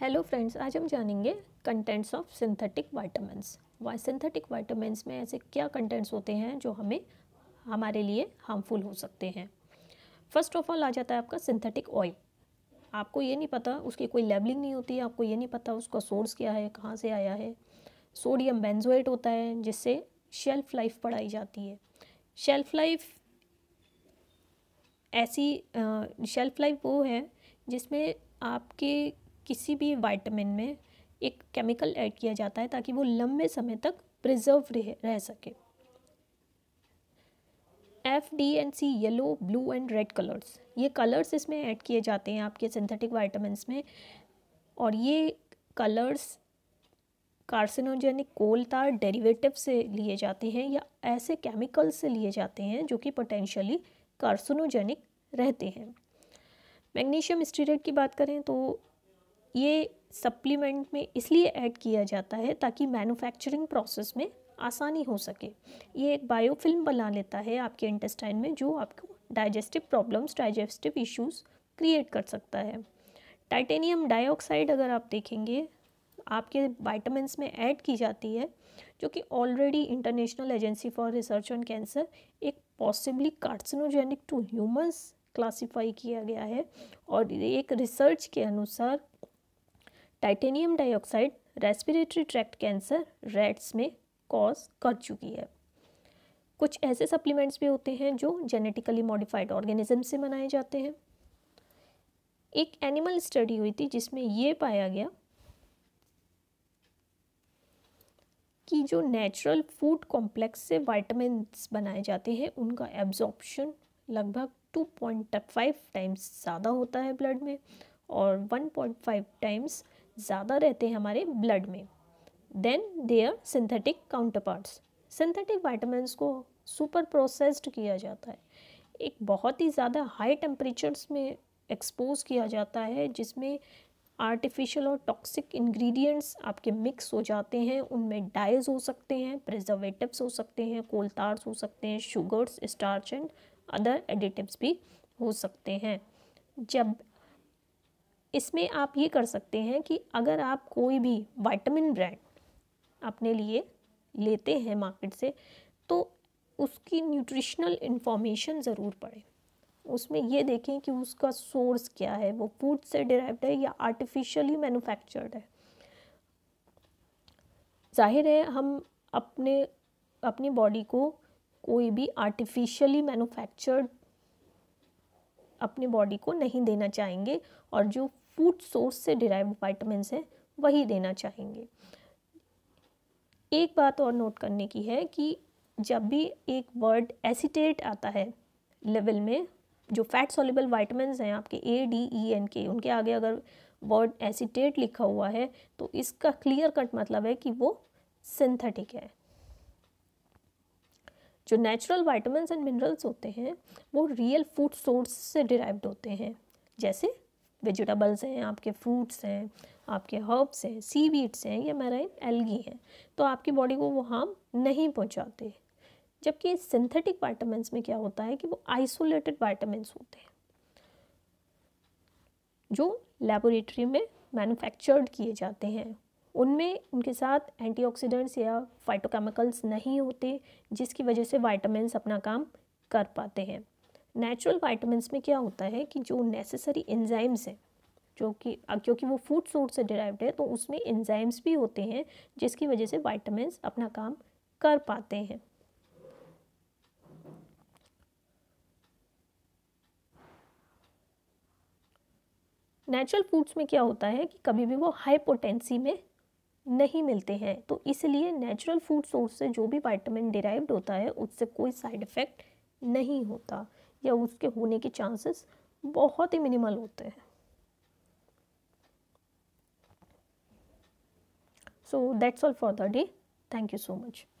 hello friends आज हम जानेंगे contents of synthetic vitamins synthetic vitamins में ऐसे क्या कंटेंट्स होते हैं जो हमें हमारे लिए हार्मफुल हो सकते हैं फर्स्ट ऑफ ऑल आ जाता है आपका सिंथेटिक ऑयल आपको ये नहीं पता उसकी कोई लेबलिंग नहीं होती आपको ये नहीं पता उसका सोर्स क्या है कहाँ से आया है सोडियम बेंजोइट होता है जिससे शेल्फ लाइफ बढ़ाई जाती है शेल्फ लाइफ ऐसी शेल्फ लाइफ वो है जिसमें आपके किसी भी वाइटमिन में एक केमिकल ऐड किया जाता है ताकि वो लंबे समय तक प्रिजर्व रह, रह सके F D and C yellow blue and red colours ये कलर्स इसमें ऐड किए जाते हैं आपके सिंथेटिक वाइटमिनस में और ये कलर्स कार्सिनोजेनिक कोल तार डेरिवेटिव से लिए जाते हैं या ऐसे केमिकल्स से लिए जाते हैं जो कि पोटेंशियली कार्सिनोजेनिक रहते हैं मैग्नीशियम स्टीरेट की बात करें तो ये सप्लीमेंट में इसलिए ऐड किया जाता है ताकि मैन्युफैक्चरिंग प्रोसेस में आसानी हो सके ये एक बायोफिल्म बना लेता है आपके इंटेस्टाइन में जो आपको digestive problems digestive issues create कर सकता है टाइटेनियम डाइऑक्साइड अगर आप देखेंगे आपके वाइटमिनस में ऐड की जाती है जो कि already international agency for research on cancer एक possibly carcinogenic to humans classify किया गया है और एक रिसर्च के अनुसार titanium dioxide respiratory tract cancer rats में कॉज कर चुकी है कुछ ऐसे सप्लीमेंट्स भी होते हैं जो जेनेटिकली मॉडिफाइड ऑर्गेनिज्म से बनाए जाते हैं एक एनिमल स्टडी हुई थी जिसमें ये पाया गया कि जो नेचुरल फूड कॉम्प्लेक्स से वाइटामिन बनाए जाते हैं उनका एब्जॉर्प्शन लगभग 2.5 टाइम्स ज़्यादा होता है ब्लड में और 1.5 टाइम्स ज़्यादा रहते हैं हमारे ब्लड में than their synthetic counterparts synthetic vitamins को सुपर प्रोसेस्ड किया जाता है एक बहुत ही ज़्यादा हाई टेम्परेचर्स में एक्सपोज किया जाता है जिसमें आर्टिफिशियल और टॉक्सिक इंग्रेडिएंट्स आपके मिक्स हो जाते हैं उनमें डाइज हो सकते हैं प्रिजर्वेटिव्स हो सकते हैं कोलतार्स हो सकते हैं sugars starch and other additives भी हो सकते हैं जब इसमें आप ये कर सकते हैं कि अगर आप कोई भी वाइटामिन ब्रांड अपने लिए लेते हैं मार्केट से तो उसकी न्यूट्रिशनल इन्फॉर्मेशन ज़रूर पढ़ें उसमें ये देखें कि उसका सोर्स क्या है वो फूड से डिराइव्ड है या आर्टिफिशियली मैन्युफैक्चर्ड है जाहिर है हम अपने अपनी बॉडी को कोई भी आर्टिफिशियली मैन्युफैक्चर्ड अपने बॉडी को नहीं देना चाहेंगे और जो फूड सोर्स से डिराइव वाइटमिन हैं वही देना चाहेंगे एक बात और नोट करने की है कि जब भी एक वर्ड एसीटेट आता है लेवल में जो फैट सॉलिबल वाइटमिन हैं आपके ए डी ई एन के उनके आगे अगर वर्ड एसीटेट लिखा हुआ है तो इसका क्लियर कट मतलब है कि वो सिंथेटिक है जो नेचुरल वाइटामिन एंड मिनरल्स होते हैं वो रियल फूड सोर्स से डिराइव्ड होते हैं जैसे वेजिटेबल्स हैं आपके फ्रूट्स हैं आपके हर्ब्स हैं सी वीड्स हैं या मैराइन एल्गी हैं तो आपकी बॉडी को वो हार्म नहीं पहुंचाते जबकि सिंथेटिक वाइटामिन में क्या होता है कि वो आइसोलेटेड वाइटामिन होते हैं जो लेबोरेटरी में मैन्युफैक्चर्ड किए जाते हैं उनमें उनके साथ एंटीऑक्सीडेंट्स या फाइटोकेमिकल्स नहीं होते जिसकी वजह से वाइटामस अपना काम कर पाते हैं नेचुरल वाइटामस में क्या होता है कि जो नेसेसरी एंजाइम्स हैं जो कि क्योंकि वो फूड सोर्स से डिराइव्ड है तो उसमें एंजाइम्स भी होते हैं जिसकी वजह से वाइटामस अपना काम कर पाते हैं नेचुरल फूड्स में क्या होता है कि कभी भी वो हाई पोटेंसी में नहीं मिलते हैं तो इसलिए नेचुरल फूड सोर्स से जो भी वाइटामिन डिराइव्ड होता है उससे कोई साइड इफ़ेक्ट नहीं होता या उसके होने के चांसेस बहुत ही मिनिमल होते हैं so that's all for the day thank you so much